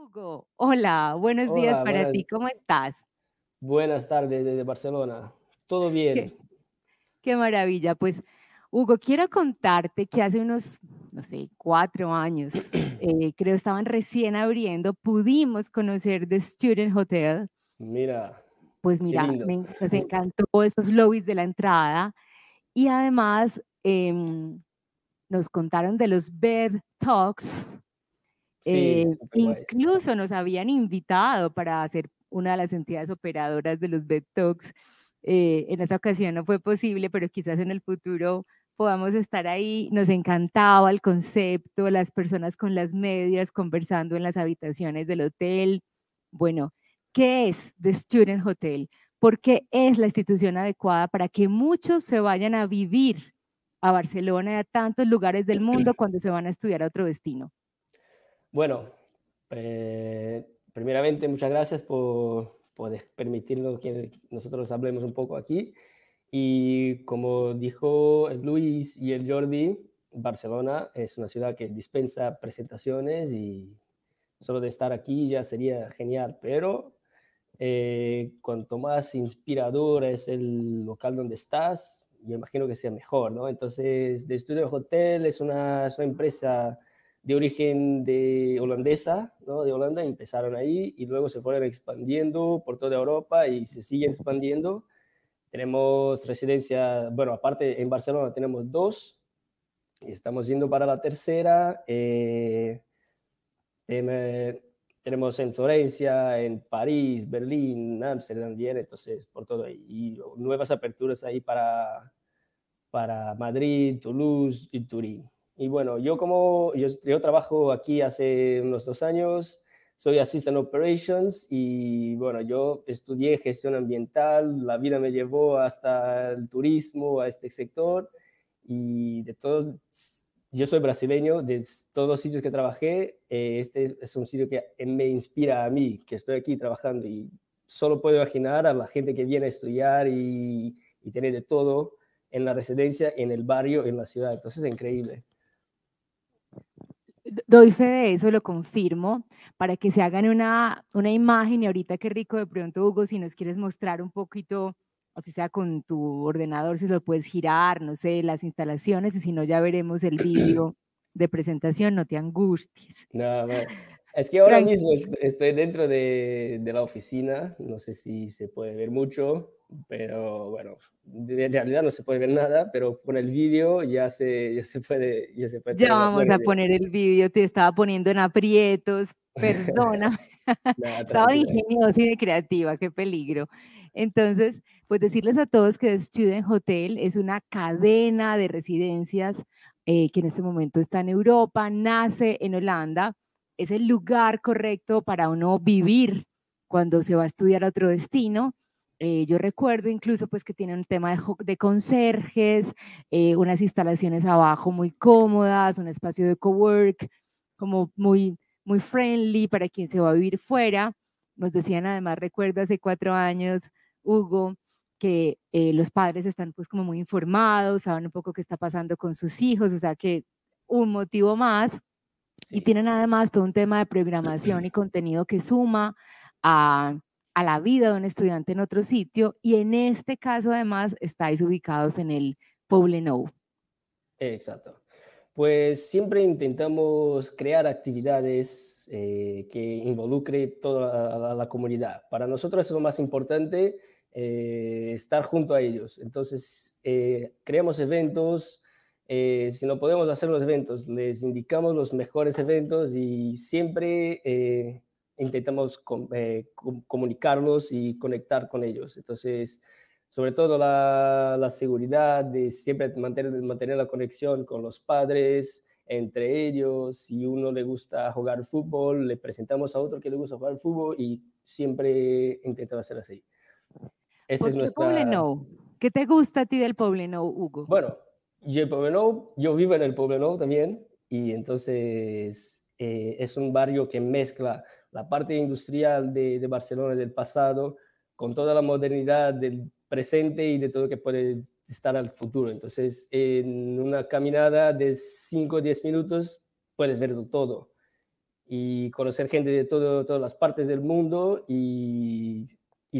Hugo, hola, buenos días para ti, ¿cómo estás? Buenas tardes desde Barcelona, todo bien. Qué, maravilla, pues Hugo, quiero contarte que hace unos, no sé, cuatro años, eh, creo estaban recién abriendo, pudimos conocer The Student Hotel. Mira. Pues mira, nos encantó esos lobbies de la entrada y además em, nos contaron de los bed talks eh, incluso nos habían invitado para hacer una de las entidades operadoras de los BED Talks. Eh, en esa ocasión no fue posible, pero quizás en el futuro podamos estar ahí. Nos encantaba el concepto, las personas con las medias conversando en las habitaciones del hotel. Bueno, ¿qué es The Student Hotel? ¿Por qué es la institución adecuada para que muchos se vayan a vivir a Barcelona y a tantos lugares del mundo cuando se van a estudiar a otro destino? Bueno, eh, primeramente muchas gracias por, permitirnos que nosotros hablemos un poco aquí. Y como dijo Luis y el Jordi, Barcelona es una ciudad que dispensa presentaciones y solo de estar aquí ya sería genial, pero eh, cuanto más inspirador es el local donde estás, yo imagino que sea mejor, ¿no? Entonces, The Studio Hotel es una, es una empresa de origen de holandesa, ¿no? de Holanda, empezaron ahí y luego se fueron expandiendo por toda Europa y se sigue expandiendo. Tenemos residencia, bueno, aparte en Barcelona tenemos dos, y estamos yendo para la tercera. Eh, tenemos en Florencia, en París, Berlín, Amsterdam, Viena, entonces por todo ahí. Y nuevas aperturas ahí para, para Madrid, Toulouse y Turín. Y bueno, yo como yo, trabajo aquí hace unos dos años, soy Assistant Operations y bueno, yo estudié gestión ambiental, la vida me llevó hasta el turismo, a este sector y de todos, yo soy brasileño, de todos los sitios que trabajé, eh, este es un sitio que me inspira a mí, que estoy aquí trabajando y solo puedo imaginar a la gente que viene a estudiar y, y tener de todo en la residencia, en el barrio, en la ciudad, entonces es increíble. Doy fe de eso, lo confirmo, para que se hagan una, una imagen y ahorita qué rico de pronto, Hugo, si nos quieres mostrar un poquito, así sea con tu ordenador, si lo puedes girar, no sé, las instalaciones y si no ya veremos el vídeo de presentación, no te angusties. Nada, no. Es que ahora mismo estoy dentro de, la oficina, no sé si se puede ver mucho, pero bueno, en realidad no se puede ver nada, pero con el vídeo ya se, ya se puede. Ya, se puede vamos a poner el vídeo, te estaba poniendo en aprietos, perdona. estaba ingeniosa y de creativa, qué peligro. Entonces, pues decirles a todos que Student Hotel es una cadena de residencias eh, que en este momento está en Europa, nace en Holanda es el lugar correcto para uno vivir cuando se va a estudiar a otro destino. Eh, yo recuerdo incluso pues que tiene un tema de, de conserjes, eh, unas instalaciones abajo muy cómodas, un espacio de cowork como muy, muy friendly para quien se va a vivir fuera. Nos decían además, recuerdo hace cuatro años, Hugo, que eh, los padres están pues como muy informados, saben un poco qué está pasando con sus hijos, o sea que un motivo más y tienen además todo un tema de programación y contenido que suma a, la vida de un estudiante en otro sitio. Y en este caso, además, estáis ubicados en el Poblenou. Exacto. Pues siempre intentamos crear actividades eh, que involucre toda la, comunidad. Para nosotros es lo más importante eh, estar junto a ellos. Entonces, eh, creamos eventos, eh, si no podemos hacer los eventos, les indicamos los mejores eventos y siempre eh, intentamos eh, comunicarlos y conectar con ellos. Entonces, sobre todo la, seguridad de siempre mantener, mantener la conexión con los padres, entre ellos. Si uno le gusta jugar fútbol, le presentamos a otro que le gusta jugar fútbol y siempre intentamos hacer así. Pues es ¿Qué te gusta a ti del Poblenou, Hugo? Bueno, yo vivo en el Poblenou también, y entonces eh, es un barrio que mezcla la parte industrial de, Barcelona del pasado con toda la modernidad del presente y de todo lo que puede estar al futuro. Entonces, en una caminada de 5 o 10 minutos puedes verlo todo y conocer gente de todo, todas las partes del mundo y,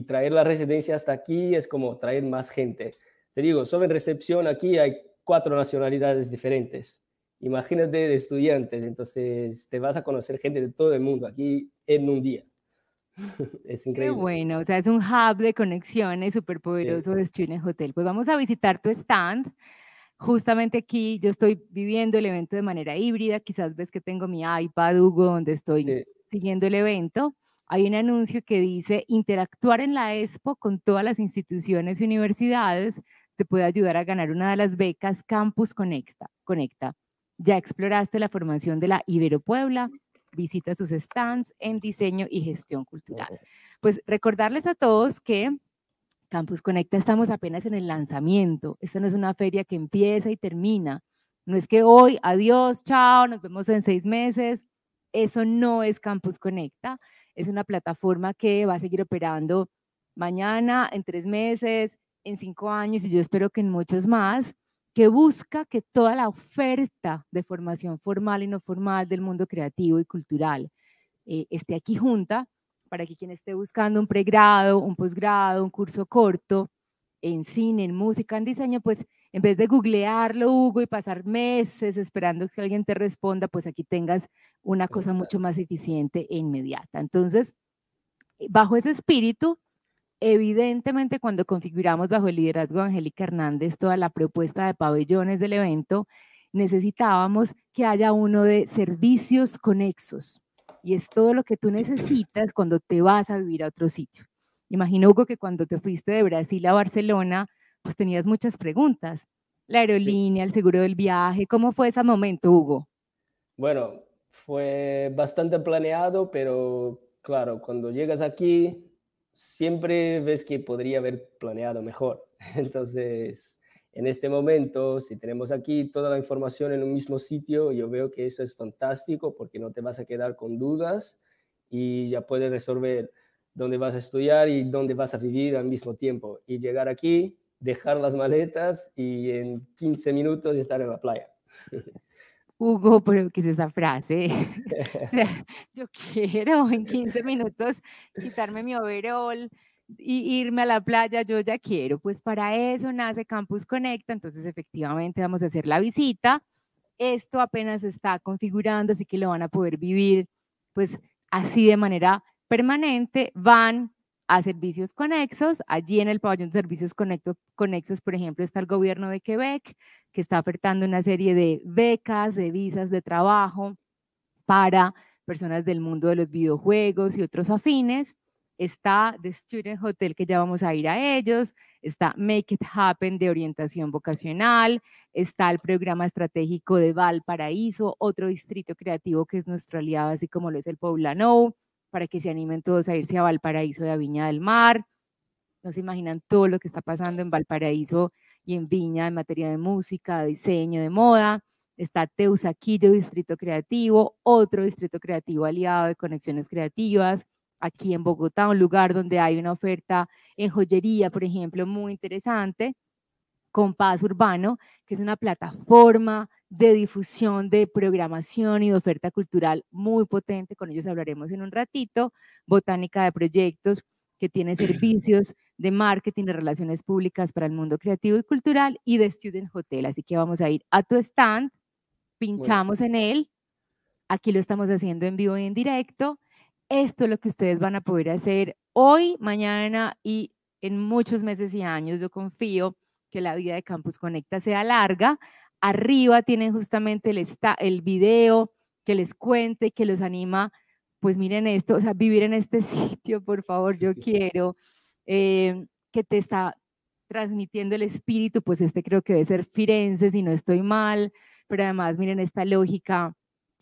traer la residencia hasta aquí es como traer más gente. Te digo, solo en recepción aquí hay cuatro nacionalidades diferentes. Imagínate de estudiantes, entonces te vas a conocer gente de todo el mundo aquí en un día. es increíble. Qué bueno, o sea, es un hub de conexiones súper poderoso sí. de Hotel. Pues vamos a visitar tu stand. Justamente aquí yo estoy viviendo el evento de manera híbrida. Quizás ves que tengo mi iPad, Hugo, donde estoy siguiendo el evento hay un anuncio que dice interactuar en la expo con todas las instituciones y universidades te puede ayudar a ganar una de las becas Campus Conecta. Conecta. Ya exploraste la formación de la Ibero Puebla, visita sus stands en diseño y gestión cultural. Pues recordarles a todos que Campus Conecta estamos apenas en el lanzamiento. esto no es una feria que empieza y termina. No es que hoy, adiós, chao, nos vemos en seis meses. Eso no es Campus Conecta. Es una plataforma que va a seguir operando mañana, en tres meses, en cinco años y yo espero que en muchos más, que busca que toda la oferta de formación formal y no formal del mundo creativo y cultural eh, esté aquí junta para que quien esté buscando un pregrado, un posgrado, un curso corto en cine, en música, en diseño, pues en vez de googlearlo, Hugo, y pasar meses esperando que alguien te responda, pues aquí tengas una cosa mucho más eficiente e inmediata. Entonces, bajo ese espíritu, Evidentemente, cuando configuramos bajo el liderazgo de Angélica Hernández toda la propuesta de pabellones del evento, necesitábamos que haya uno de servicios conexos. Y es todo lo que tú necesitas cuando te vas a vivir a otro sitio. Imagino, Hugo, que cuando te fuiste de Brasil a Barcelona, pues tenías muchas preguntas. La aerolínea, el seguro del viaje, ¿cómo fue ese momento, Hugo? Bueno, fue bastante planeado, pero claro, cuando llegas aquí, siempre ves que podría haber planeado mejor. Entonces, en este momento, si tenemos aquí toda la información en un mismo sitio, yo veo que eso es fantástico porque no te vas a quedar con dudas y ya puedes resolver dónde vas a estudiar y dónde vas a vivir al mismo tiempo. Y llegar aquí, dejar las maletas y en 15 minutos estar en la playa. Hugo, pero ¿qué es esa frase? yo quiero en 15 minutos quitarme mi overall y irme a la playa, yo ya quiero. Pues para eso nace Campus Conecta, entonces efectivamente vamos a hacer la visita. Esto apenas está configurando, así que lo van a poder vivir pues así de manera permanente. Van a servicios conexos. Allí en el pabellón de servicios conexos, por ejemplo, está el gobierno de Quebec, que está ofertando una serie de becas, de visas de trabajo para personas del mundo de los videojuegos y otros afines. Está The Student Hotel, que ya vamos a ir a ellos. Está Make It Happen de orientación vocacional. Está el programa estratégico de Valparaíso, otro distrito creativo que es nuestro aliado, así como lo es el Poblano para que se animen todos a irse a Valparaíso de a Viña del Mar. No se imaginan todo lo que está pasando en Valparaíso y en Viña en materia de música, diseño, de moda. Está Teusaquillo, Distrito Creativo, otro Distrito Creativo aliado de Conexiones Creativas. Aquí en Bogotá, un lugar donde hay una oferta en joyería, por ejemplo, muy interesante. Compás Urbano, que es una plataforma de difusión de programación y de oferta cultural muy potente. Con ellos hablaremos en un ratito. Botánica de Proyectos, que tiene servicios de marketing de relaciones públicas para el mundo creativo y cultural y de Student Hotel. Así que vamos a ir a tu stand, pinchamos en él. Aquí lo estamos haciendo en vivo y en directo. Esto es lo que ustedes van a poder hacer hoy, mañana y en muchos meses y años, yo confío que la vida de Campus Conecta sea larga. Arriba tienen justamente el, está el video que les cuente, que los anima, pues miren esto, o sea, vivir en este sitio, por favor, yo quiero, eh, que te está transmitiendo el espíritu, pues este creo que debe ser Firenze, si no estoy mal, pero además miren esta lógica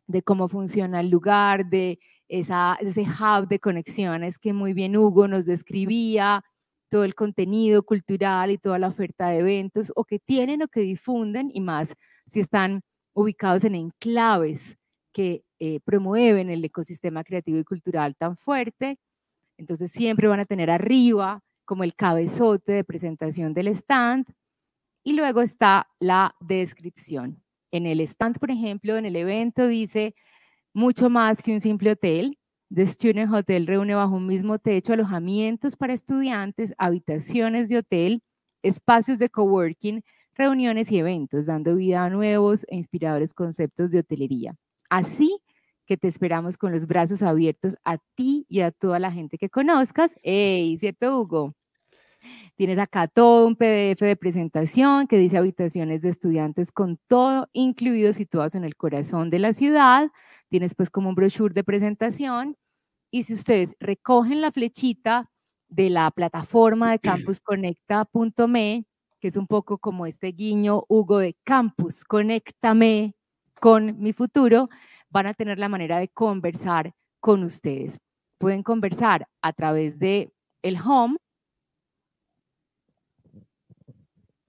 de cómo funciona el lugar, de esa, ese hub de conexiones que muy bien Hugo nos describía, todo el contenido cultural y toda la oferta de eventos o que tienen o que difunden y más si están ubicados en enclaves que eh, promueven el ecosistema creativo y cultural tan fuerte. Entonces siempre van a tener arriba como el cabezote de presentación del stand y luego está la descripción. En el stand, por ejemplo, en el evento dice mucho más que un simple hotel, The Student Hotel reúne bajo un mismo techo alojamientos para estudiantes, habitaciones de hotel, espacios de coworking, reuniones y eventos, dando vida a nuevos e inspiradores conceptos de hotelería. Así que te esperamos con los brazos abiertos a ti y a toda la gente que conozcas. ¡Ey! ¿Cierto, Hugo? Tienes acá todo un PDF de presentación que dice habitaciones de estudiantes con todo incluido situados en el corazón de la ciudad, tienes pues como un brochure de presentación y si ustedes recogen la flechita de la plataforma de campusconecta.me, que es un poco como este guiño, Hugo, de Campus, conéctame con mi futuro, van a tener la manera de conversar con ustedes. Pueden conversar a través de el home.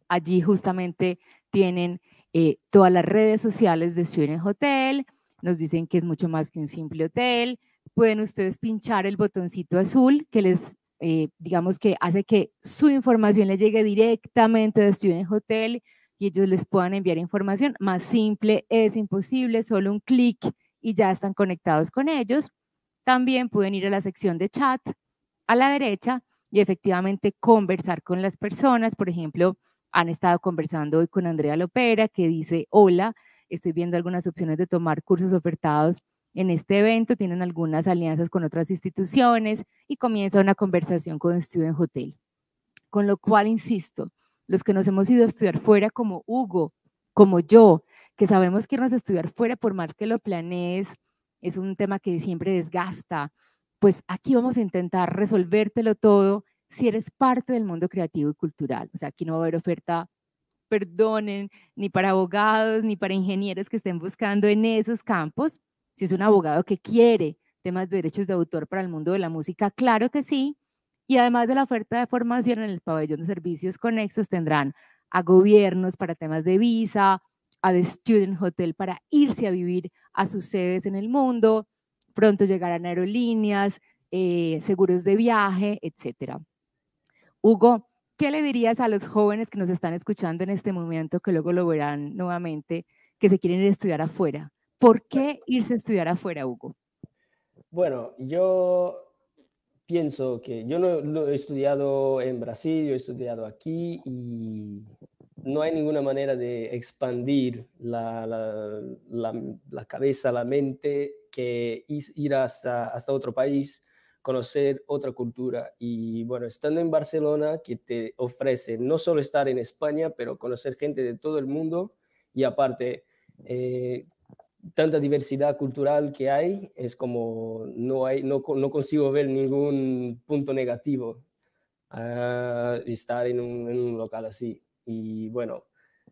Allí justamente tienen eh, todas las redes sociales de Student Hotel, nos dicen que es mucho más que un simple hotel, pueden ustedes pinchar el botoncito azul que les, eh, digamos que hace que su información les llegue directamente de Student Hotel y ellos les puedan enviar información. Más simple es imposible, solo un clic y ya están conectados con ellos. También pueden ir a la sección de chat a la derecha y efectivamente conversar con las personas. Por ejemplo, han estado conversando hoy con Andrea Lopera que dice, hola, Estoy viendo algunas opciones de tomar cursos ofertados en este evento, tienen algunas alianzas con otras instituciones y comienza una conversación con en Hotel. Con lo cual, insisto, los que nos hemos ido a estudiar fuera como Hugo, como yo, que sabemos que irnos a estudiar fuera por mal que lo planees, es un tema que siempre desgasta, pues aquí vamos a intentar resolvértelo todo si eres parte del mundo creativo y cultural. O sea, aquí no va a haber oferta perdonen, ni para abogados, ni para ingenieros que estén buscando en esos campos. Si es un abogado que quiere temas de derechos de autor para el mundo de la música, claro que sí. Y además de la oferta de formación en el pabellón de servicios conexos, tendrán a gobiernos para temas de visa, a The Student Hotel para irse a vivir a sus sedes en el mundo, pronto llegarán aerolíneas, eh, seguros de viaje, etcétera. Hugo, ¿qué le dirías a los jóvenes que nos están escuchando en este momento, que luego lo verán nuevamente, que se quieren ir a estudiar afuera? ¿Por qué irse a estudiar afuera, Hugo? Bueno, yo pienso que yo no, he estudiado en Brasil, yo he estudiado aquí y no hay ninguna manera de expandir la, cabeza, la mente, que ir hasta, hasta otro país conocer otra cultura. Y bueno, estando en Barcelona, que te ofrece no solo estar en España, pero conocer gente de todo el mundo y aparte, eh, tanta diversidad cultural que hay, es como no, hay, no, consigo ver ningún punto negativo estar en un, en un local así. Y bueno,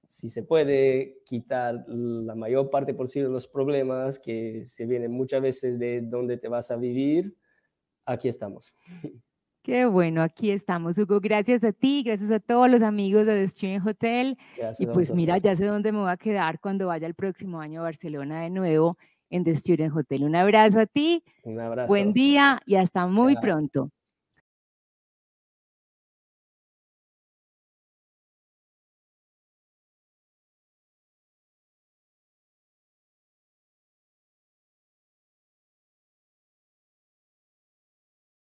si se puede quitar la mayor parte posible de los problemas que se vienen muchas veces de dónde te vas a vivir, aquí estamos. Qué bueno, aquí estamos, Hugo. Gracias a ti, gracias a todos los amigos de The Student Hotel. y pues mira, ya sé dónde me voy a quedar cuando vaya el próximo año a Barcelona de nuevo en The Student Hotel. Un abrazo a ti. Un abrazo. Buen día y hasta muy pronto.